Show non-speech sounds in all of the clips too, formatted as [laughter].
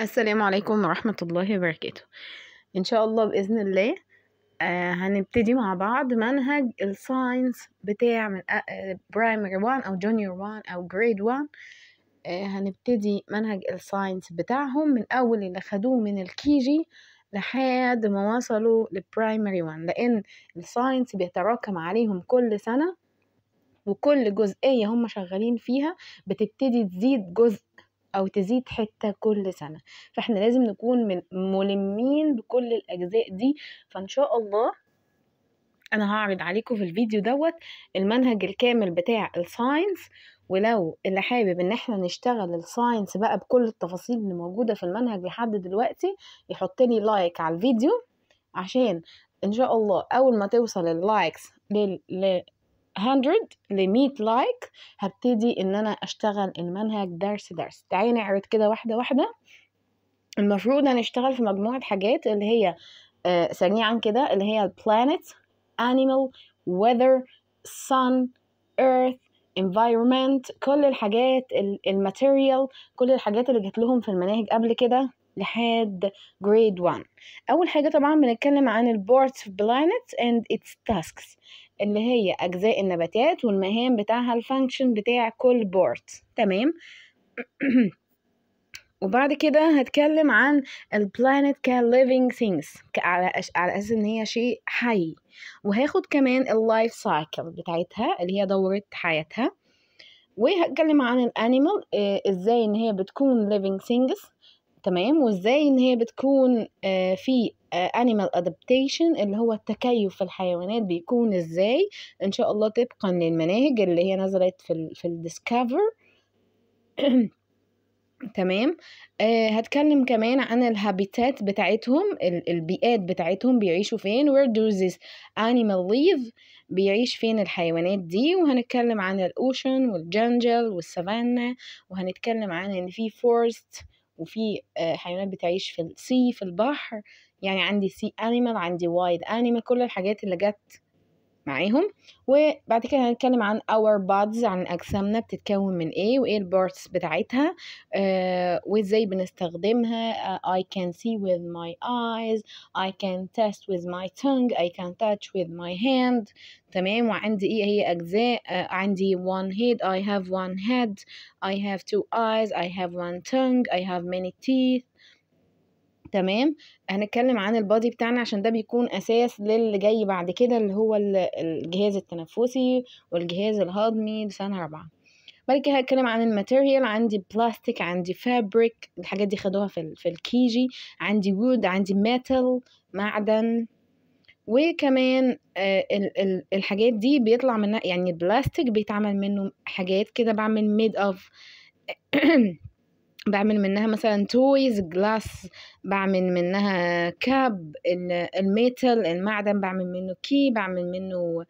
السلام عليكم ورحمة الله وبركاته إن شاء الله بإذن الله آه، هنبتدي مع بعض منهج الساينس بتاع من برايمري آه، 1 أو جونيور 1 أو جريد 1 آه، هنبتدي منهج الساينس بتاعهم من أول اللي خدوه من الكي جي لحد ما وصلوا لبرايمري 1 لأن الساينس بيتراكم عليهم كل سنة وكل جزئية هم شغالين فيها بتبتدي تزيد جزء أو تزيد حتة كل سنة فإحنا لازم نكون من ملمين بكل الأجزاء دي فإن شاء الله انا هعرض عليكم في الفيديو دوت المنهج الكامل بتاع الساينس ولو اللي حابب ان احنا نشتغل الساينس بقى بكل التفاصيل اللي موجوده في المنهج لحد دلوقتي يحط لي لايك على الفيديو عشان ان شاء الله اول ما توصل اللايكس لل... 100 ل 100 لايك هبتدي ان انا اشتغل المنهج درس درس تعالي نعرض كده واحده واحده المفروض هنشتغل في مجموعه حاجات اللي هي آه، سريعا كده اللي هي planet animal weather sun earth environment كل الحاجات الماتيريال كل الحاجات اللي جات لهم في المناهج قبل كده لحد grade 1 أول حاجة طبعا بنتكلم عن البورت planets and its tasks اللي هي أجزاء النباتات والمهام بتاعها الفانكشن بتاع كل بورت تمام [clears throat] وبعد كده هتكلم عن البلانت كليفينج ثينجز على أش... على اساس ان هي شيء حي وهاخد كمان اللايف سايكل بتاعتها اللي هي دوره حياتها وهتكلم عن الانيمال آه، ازاي ان هي بتكون living things تمام وازاي ان هي بتكون آه، في آه، animal adaptation اللي هو التكيف في الحيوانات بيكون ازاي ان شاء الله طبقا للمناهج اللي هي نزلت في الـ في الديسكفر [clears throat] تمام آه هتكلم كمان عن الهابيتات بتاعتهم البيئات بتاعتهم بيعيشوا فين where do this animal live بيعيش فين الحيوانات دي وهنتكلم عن الاوشن والجنجل والسافانا وهنتكلم عن ان في فورست وفي آه، حيوانات بتعيش في السي في البحر يعني عندي سي انيمال عندي وايد انيمال كل الحاجات اللي جت معاهم وبعد كده هنتكلم عن our bodies عن أجسامنا بتتكون من ايه وايه البارتس بتاعتها وازاي بنستخدمها I can see with my eyes I can test with my tongue I can touch with my hand تمام وعندي ايه هي أجزاء عندي one head I have one head I have two eyes I have one tongue I have many teeth تمام هنتكلم عن البادي بتاعنا عشان ده بيكون اساس للي جاي بعد كده اللي هو الجهاز التنفسي والجهاز الهضمي لسنه رابعه بعد كده هتكلم عن الماتيريال عندي بلاستيك عندي فابريك الحاجات دي خدوها في في الكيجي عندي وود عندي ميتال معدن وكمان آه، الحاجات دي بيطلع منها يعني البلاستيك بيتعمل منه حاجات كده بعمل ميد اوف [clears throat] بعمل منها مثلا تويز جلاس بعمل منها كاب الميتال المعدن بعمل منه كي بعمل منه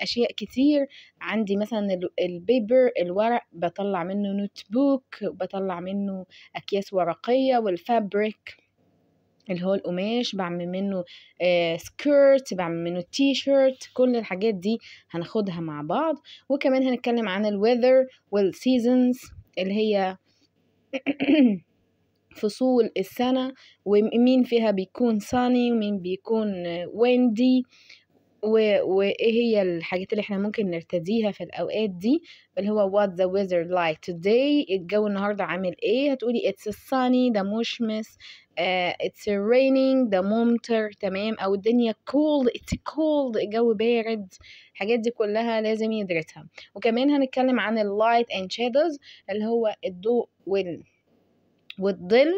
أشياء كتير عندي مثلا البيبر الورق بطلع منه نوت بوك بطلع منه أكياس ورقية والفابريك اللي هو القماش بعمل منه سكيرت آه، بعمل منه تي شيرت كل الحاجات دي هناخدها مع بعض وكمان هنتكلم عن الويذر والسيزونز اللي هي [coughs] فصول السنة ومين فيها بيكون sunny ومين بيكون windy وايه هي الحاجات اللي احنا ممكن نرتديها في الاوقات دي اللي هو what the weather like today الجو النهارده عامل ايه هتقولي it's sunny ده مشمس uh, it's raining ده ممطر تمام او الدنيا cold it's cold الجو بارد الحاجات دي كلها لازم يدرسها وكمان هنتكلم عن light and shadows اللي هو الضوء وال والظل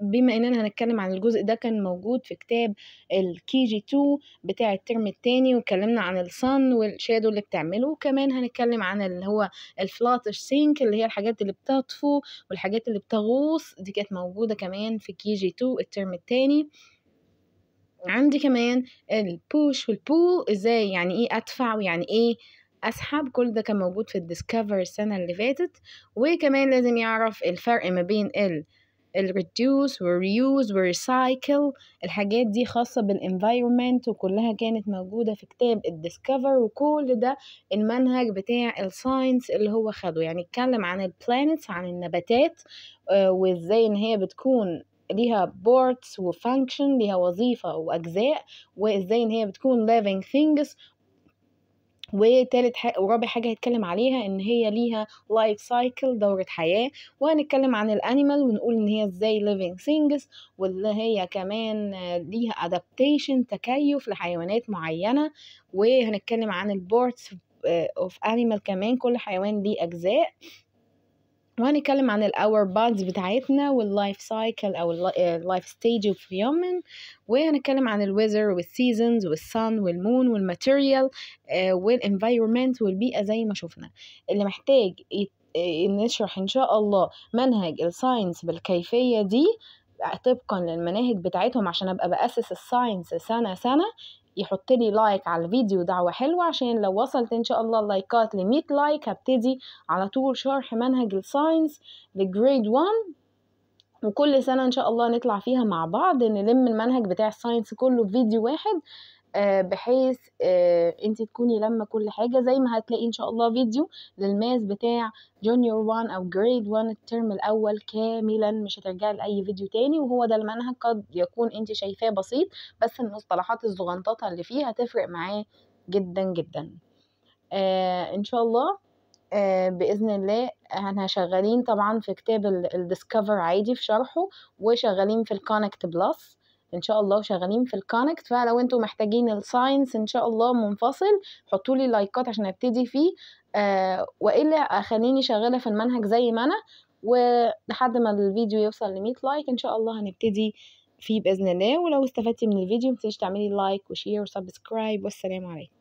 بما اننا هنتكلم عن الجزء ده كان موجود في كتاب الكي جي 2 بتاع الترم التاني واتكلمنا عن الصن والشادو اللي بتعمله وكمان هنتكلم عن اللي هو الفلاتر سينك اللي هي الحاجات اللي بتطفو والحاجات اللي بتغوص دي كانت موجودة كمان في كي جي 2 الترم التاني عندي كمان البوش والبول ازاي يعني ايه ادفع ويعني ايه اسحب كل ده كان موجود في الديسكفر السنه اللي فاتت وكمان لازم يعرف الفرق ما بين ال الريديوس والريوز والريسايكل الحاجات دي خاصة بالانفايرومنت وكلها كانت موجودة في كتاب الديسكفر وكل ده المنهج بتاع الساينس اللي هو خده يعني اتكلم عن البلانتس عن النباتات آه، وازاي ان هي بتكون ليها بورتس وفانكشن ليها وظيفة وأجزاء وإزاي إن هي بتكون living things وتالت حاجة ورابع حاجة هتكلم عليها ان هي ليها لايف سايكل دورة حياة وهنتكلم عن الانيمال ونقول ان هي ازاي living things واللي هي كمان ليها adaptation تكيف لحيوانات معينة وهنتكلم عن البورتس اوف انيمال كمان كل حيوان ليه اجزاء آه، وهنتكلم عن الاور بادز بتاعتنا واللايف سايكل او اللايف ستيج في يومنا وهنتكلم عن الويذر والسيزونز والسن والمون والماتيريال والانفايرمنت والبيئه زي ما شفنا اللي محتاج آه، نشرح ان شاء الله منهج الساينس بالكيفيه دي طبقا للمناهج بتاعتهم عشان ابقى باسس الساينس سنه سنه يحط لي لايك على الفيديو دعوة حلوة عشان لو وصلت إن شاء الله لايكات لمية لايك هبتدي على طول شرح منهج الساينس لجريد 1 وكل سنة إن شاء الله نطلع فيها مع بعض نلم المنهج بتاع الساينس كله في فيديو واحد آه، بحيث آه، انت تكوني لما كل حاجه زي ما هتلاقي ان شاء الله فيديو للماس بتاع جونيور 1 او جريد 1 الترم الاول كاملا مش هترجعي لاي فيديو تاني وهو ده المنهج قد يكون انت شايفاه بسيط بس المصطلحات الزغنططه اللي فيه هتفرق معاه جدا جدا آه ان شاء الله آه باذن الله احنا شغالين طبعا في كتاب الديسكفر عادي في شرحه وشغالين في الكونكت بلس ان شاء الله وشغالين في الكونكت فلو انتم محتاجين الساينس ان شاء الله منفصل حطوا لي لايكات عشان ابتدي فيه آه والا خليني شغاله في المنهج زي ما انا ولحد ما الفيديو يوصل ل 100 لايك ان شاء الله هنبتدي فيه باذن الله ولو استفدتي من الفيديو تنسيش تعملي لايك وشير وسبسكرايب والسلام عليكم